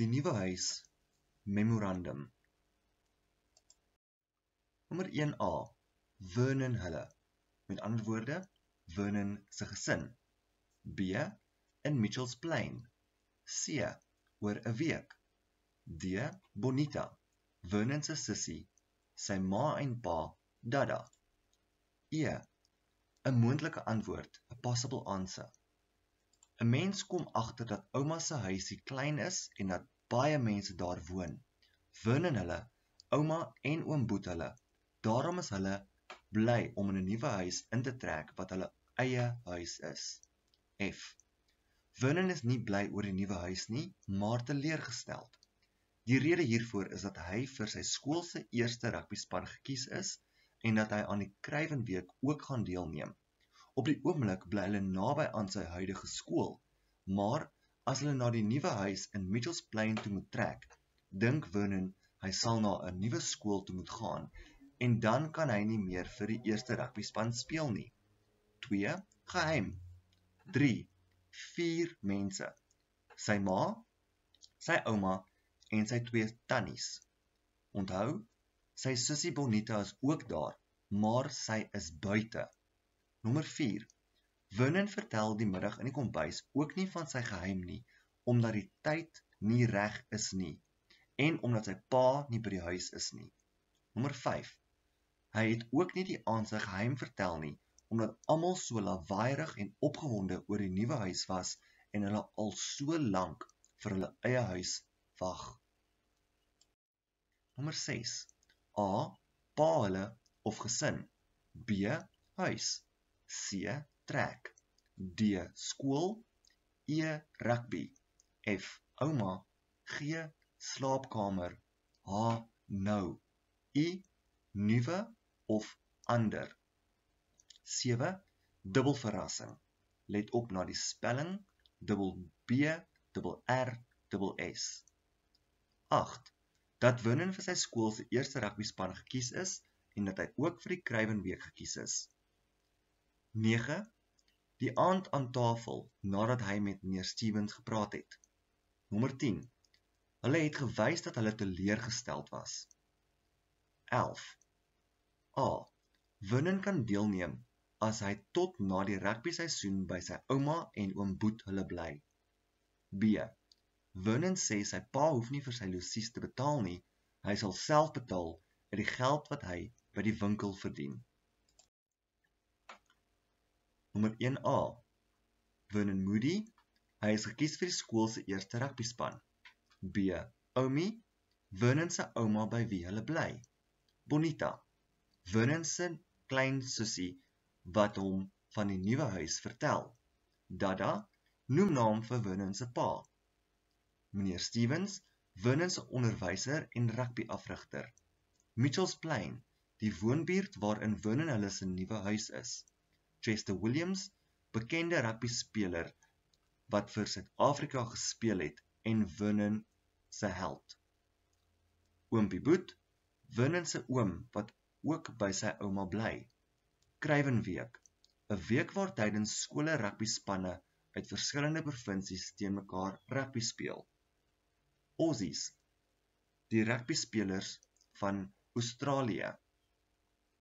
Die nuwe huis memorandum Nommer 1A Vernon hulle Met ander woorde Vernon se gesin B in Mitchells Plain C oor 'n week D Bonita Vernon se sussie sy ma en pa Dada E 'n moontlike antwoord a possible answer 'n Mens kom agter dat ouma se huisie klein is en dat baie mense daar woon. Woon en hulle, ouma en oom Boet hulle. Daarom is hulle bly om in 'n nuwe huis in te trek wat hulle eie huis is. F. Vernon is nie bly oor die nuwe huis nie, maar teleurgestel. Die rede hiervoor is dat hy vir sy skool se eerste rugbyspan gekies is en dat hy aan die krywenweek ook gaan deelneem. Op die oomblik bly hulle naby aan sy huidige skool, maar as hulle na die nuwe huis in Mitchells Plain toe moet trek, dink Vernon hy sal na 'n nuwe skool toe moet gaan en dan kan hy nie meer vir die eerste rugby span speel nie. 2. Geheim. 3. Vier mense. Sy ma, sy ouma en sy twee tannies. Onthou, sy sussie Bonita is ook daar, maar sy is buite. 4. Nommer 4. Vernon vertel die middag in die kombuis ook nie van sy geheim nie, omdat die tyd nie reg is nie en omdat sy pa nie by die huis is nie. Nommer 5. Hy het ook nie die aand sy geheim vertel nie, omdat almal so lawaaiig en opgewonde oor die nuwe huis was en hulle al so lank vir hulle eie huis wag. Nommer 6. A. Pa hulle of gesin. B. Huis. C trek D skool E rugby F ouma G slaapkamer H nou I nuwe of ander 7 dubbel verrassing let op na die spelling dubbel B dubbel R dubbel S 8 dat Winnen vir sy skool se eerste rugbyspan gekies is en dat hy ook vir die Kruiwenweek gekies is 9 Die aand aan tafel nadat hy met meneer Stevens gepraat het. Nommer 10 Hulle het gewys dat hulle teleurgesteld was. 11 A Winnen kan deelneem as hy tot na die rugby seisoen by sy ouma en oom Boet hulle bly. B Winnen sê sy pa hoef nie vir sy losies te betaal nie. Hy sal self betaal uit die geld wat hy by die winkel verdien. 12 nommer 1A. Vernon Moody. Hy is gekies vir die skool se eerste rugbyspan. B. Oumi. Vernon se ouma by wie hulle bly. Bonita. Vernon se klein sussie wat hom van die nuwe huis vertel. Dada. Noem naam vir Vernon se pa. Meneer Stevens. Vernon se onderwyser en rugbyafrigter. Mitchells Plain, die woonbuurt waarin Vernon hulle se nuwe huis is. Chester Williams, bekende rugby speler wat vir Suid-Afrika gespeel het en Winnen se held. Oompie Boet, Winnen se oom wat ook by sy ouma bly. Kruiwenweek, 'n week waar tydens skole rugby spanne uit verskillende provinsies teen mekaar rugby speel. Aussies, die rugby spelers van Australië